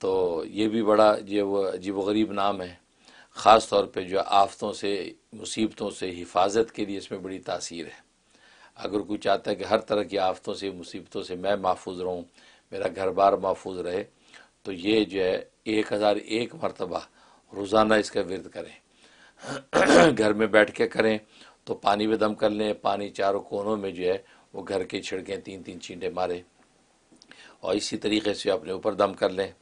तो ये भी बड़ा ये वो अजीब गरीब नाम है ख़ास तौर पर जो आफतों से मुसीबतों से हिफाजत के लिए इसमें बड़ी तासीर है अगर कोई चाहता है कि हर तरह की आफतों से मुसीबतों से मैं महफूज रहूँ मेरा घर बार महफूज रहे तो ये जो है एक हज़ार एक मरतबा रोज़ाना इसका विरद करें घर में बैठ के करें तो पानी में दम कर लें पानी चारों कोनों में जो है वो घर के छिड़कें तीन तीन चींटे मारें और इसी तरीके से अपने ऊपर दम कर लें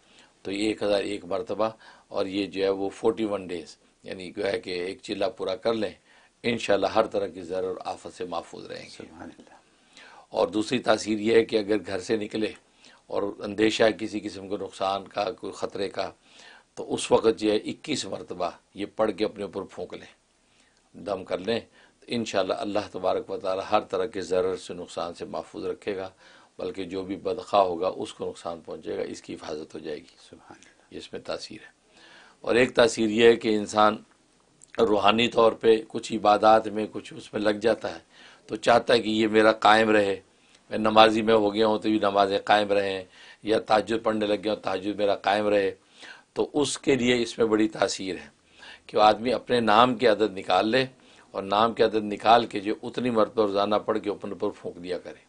तो ये एक हज़ार एक मरतबा और ये जो है वो फोर्टी वन डेज़ यानी जो है कि एक चिल्ला पूरा कर लें इन हर तरह की ज़र और आफत से महफूज रहेंगे और दूसरी तासीर यह है कि अगर घर से निकले और अंदेशा है किसी किस्म के नुकसान का कोई ख़तरे का तो उस वक़्त जो है इक्कीस मरतबा ये पढ़ के अपने ऊपर फूँक लें दम कर लें तो इन अल्लाह तबारक वाली हर तरह के ज़र से नुकसान से महफूज रखेगा बल्कि जो भी बदखा होगा उसको नुकसान पहुँचेगा इसकी हिफाजत हो जाएगी इसमें तासीर है और एक तासीर यह है कि इंसान रूहानी तौर पे कुछ इबादत में कुछ उसमें लग जाता है तो चाहता है कि ये मेरा कायम रहे मैं नमाजी में हो गया हूँ तो ये नमाज़ें कायम रहें या ताजुद पढ़ने लग गया हूँ ताजुद मेरा कायम रहे तो उसके लिए इसमें बड़ी तासीर है कि आदमी अपने नाम की आदत निकाल ले और नाम की आदत निकाल के जो उतनी मरतब रोज़ाना पढ़ के ऊपर ऊपर फूँक दिया करे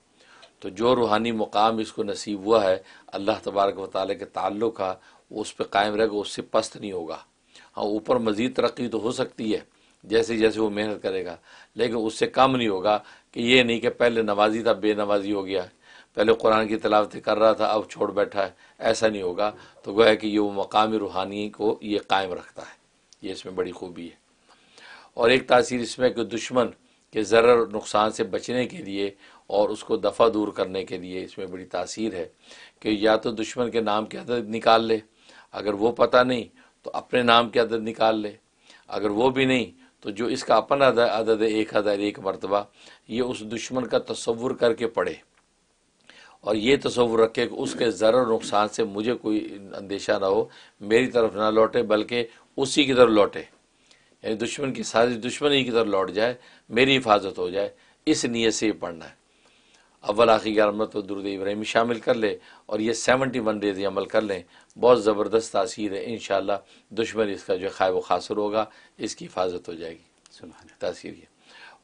तो जो रूहानी मुकाम इसको नसीब हुआ है अल्लाह तबारक वाले के ताल्लुक का उस पर कायम रहेगा उससे पस्त नहीं होगा हाँ ऊपर मज़ीद तरक्की तो हो सकती है जैसे जैसे वो मेहनत करेगा लेकिन उससे कम नहीं होगा कि ये नहीं कि पहले नवाजी था बेनवाजी हो गया पहले कुरान की तलावत कर रहा था अब छोड़ बैठा है ऐसा नहीं होगा तो गोया कि ये वो मकामी रूहानी को ये कायम रखता है ये इसमें बड़ी खूबी है और एक तासीर इसमें कि दुश्मन कि ज़र नुकसान से बचने के लिए और उसको दफ़ा दूर करने के लिए इसमें बड़ी तासीर है कि या तो दुश्मन के नाम के अदद निकाल ले अगर वो पता नहीं तो अपने नाम के अदद निकाल ले अगर वो भी नहीं तो जो इसका अपन अदद एक हज़ार एक मरतबा ये उस दुश्मन का तस्वुर करके पढ़े और ये तस्वुर रखे कि उसके ज़र्र नुकसान से मुझे कोई अंदेशा ना हो मेरी तरफ ना लौटे बल्कि उसी की तरफ लौटे यानी दुश्मन की साजिश दुश्मन ही की तरफ लौट जाए मेरी हिफाजत हो जाए इस नीयत से ये पढ़ना है अव्वल आखिर ग्यारमत तो दुरुद इब्राहिम शामिल कर लें और ये सेवनटी वन डेज अमल कर लें बहुत ज़बरदस्त तासीर है इन दुश्मन इसका जो खायब खासर होगा इसकी हिफाजत हो जाएगी तासीर ये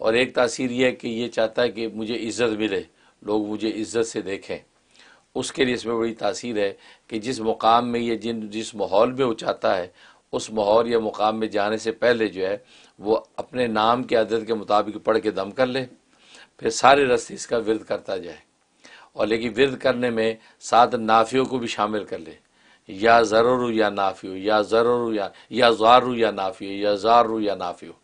और एक तासीर यह है कि ये चाहता है कि मुझे इज़्ज़त मिले लोग मुझे इज़्ज़त से देखें उसके लिए इसमें बड़ी तासीर है कि जिस मुकाम में ये जिन जिस माहौल में वो चाहता है उस माहौर या मुकाम में जाने से पहले जो है वो अपने नाम के आदत के मुताबिक पढ़ के दम कर ले फिर सारे रस्ते इसका विरद करता जाए और लेकिन विरद करने में साथ नाफियों को भी शामिल कर ले या ज़रूर या नाफियो या ज़रूर या या जारू या नाफियो या जारू या नाफियो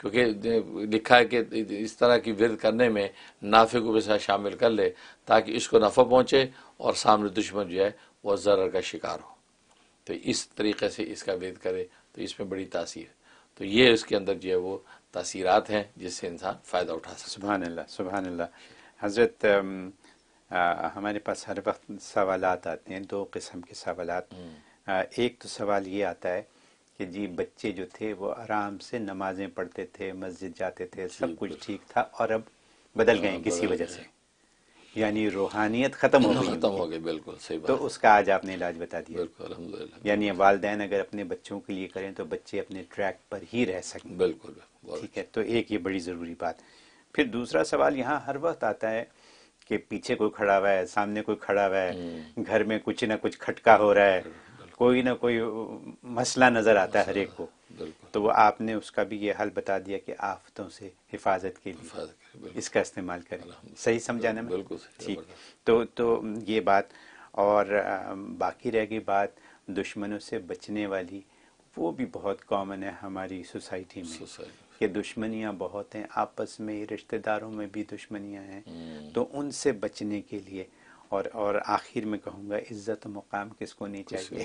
क्योंकि लिखा है कि इस तरह की विरद करने में नाफे को भी साथ शामिल कर ले ताकि इसको नफ़ा पहुँचे और सामने दुश्मन जो है वह ज़र का शिकार हो तो इस तरीके से इसका वेद करे तो इसमें बड़ी तासीर तो ये उसके अंदर जो है वो तासीरात हैं जिससे इंसान फ़ायदा उठा सकता सुबह अल्लाह सुबह अल्लाह हज़रत हमारे पास हर वक्त सवाल आते हैं दो किस्म के सवाल हम्म। एक तो सवाल ये आता है कि जी बच्चे जो थे वो आराम से नमाज़ें पढ़ते थे मस्जिद जाते थे सब कुछ ठीक था और अब बदल हाँ, गए किसी वजह से यानी रूहानियत खत्म हो गई खत्म हो गई बिल्कुल सही तो बात तो उसका आज आपने इलाज बता दिया बिल्कुल यानी वाले अगर अपने बच्चों के लिए करें तो बच्चे अपने ट्रैक पर ही रह सकें बिल्कुल ठीक है तो एक ये बड़ी ज़रूरी बात फिर दूसरा सवाल यहाँ हर वक्त आता है कि पीछे कोई खड़ा हुआ है सामने कोई खड़ा हुआ है हम्म। घर में कुछ ना कुछ खटका हो रहा है कोई ना कोई मसला नज़र आता है हर एक को तो वो आपने उसका भी ये हल बता दिया कि आफतों से हिफाजत के लिए इसका इस्तेमाल करें सही समझाने में ठीक तो तो ये बात और बाकी रह गई बात दुश्मनों से बचने वाली वो भी बहुत कॉमन है हमारी सोसाइटी में कि दुश्मनियां बहुत हैं आपस में रिश्तेदारों में भी दुश्मनियां हैं हम्म। तो उनसे बचने के लिए और और आखिर में कहूँगा इज्जत मुकाम किसको नहीं चाहिए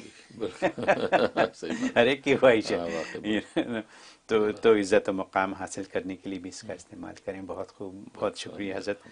अरे की ख्वाहिश है हाँ, तो तो इज़्ज़त मुकाम हासिल करने के लिए भी इसका हम्म। इस्तेमाल करें बहुत खूब बहुत शुक्रिया हजरत